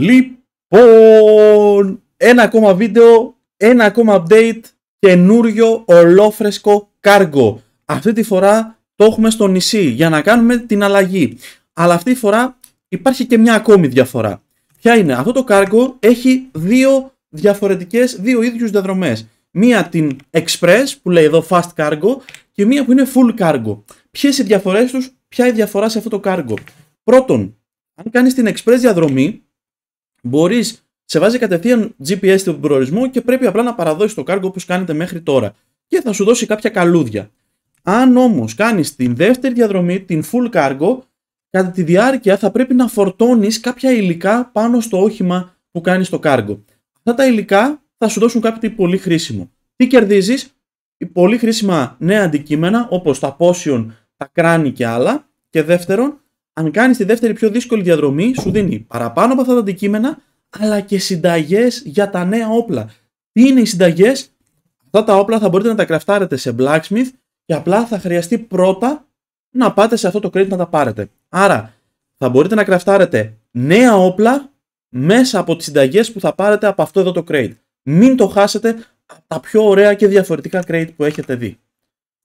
Λοιπόν, ένα ακόμα βίντεο, ένα ακόμα update, καινούριο ολόφρεσκο κάργο. Αυτή τη φορά το έχουμε στο νησί για να κάνουμε την αλλαγή. Αλλά αυτή τη φορά υπάρχει και μια ακόμη διαφορά. Ποια είναι, αυτό το κάργο έχει δύο διαφορετικές, δύο ίδιους διαδρομές. Μία την Express που λέει εδώ Fast Cargo και μία που είναι Full Cargo. Ποιες οι διαφορές τους, ποια η διαφορά σε αυτό το cargo. Πρώτον, αν κάνεις την Express διαδρομή, μπορείς, σε βάζει κατευθείαν GPS στον προορισμό και πρέπει απλά να παραδώσεις το κάργο όπως κάνετε μέχρι τώρα. Και θα σου δώσει κάποια καλούδια. Αν όμως κάνεις την δεύτερη διαδρομή, την full cargo, κατά τη διάρκεια θα πρέπει να φορτώνεις κάποια υλικά πάνω στο όχημα που κάνεις το cargo. Αυτά τα υλικά θα σου δώσουν κάτι πολύ χρήσιμο. Τι κερδίζεις, πολύ χρήσιμα νέα αντικείμενα όπως τα potion, τα κράνη και άλλα. Και δεύτερον, αν κάνεις τη δεύτερη πιο δύσκολη διαδρομή, σου δίνει παραπάνω από αυτά τα αντικείμενα, αλλά και συνταγές για τα νέα όπλα. Τι είναι οι συνταγές, αυτά τα όπλα θα μπορείτε να τα κραφτάρετε σε blacksmith και απλά θα χρειαστεί πρώτα να πάτε σε αυτό το crate να τα πάρετε. Άρα θα μπορείτε να κραφτάρετε νέα όπλα μέσα από τις συνταγές που θα πάρετε από αυτό εδώ το crate. Μην το χάσετε από τα πιο ωραία και διαφορετικά crate που έχετε δει.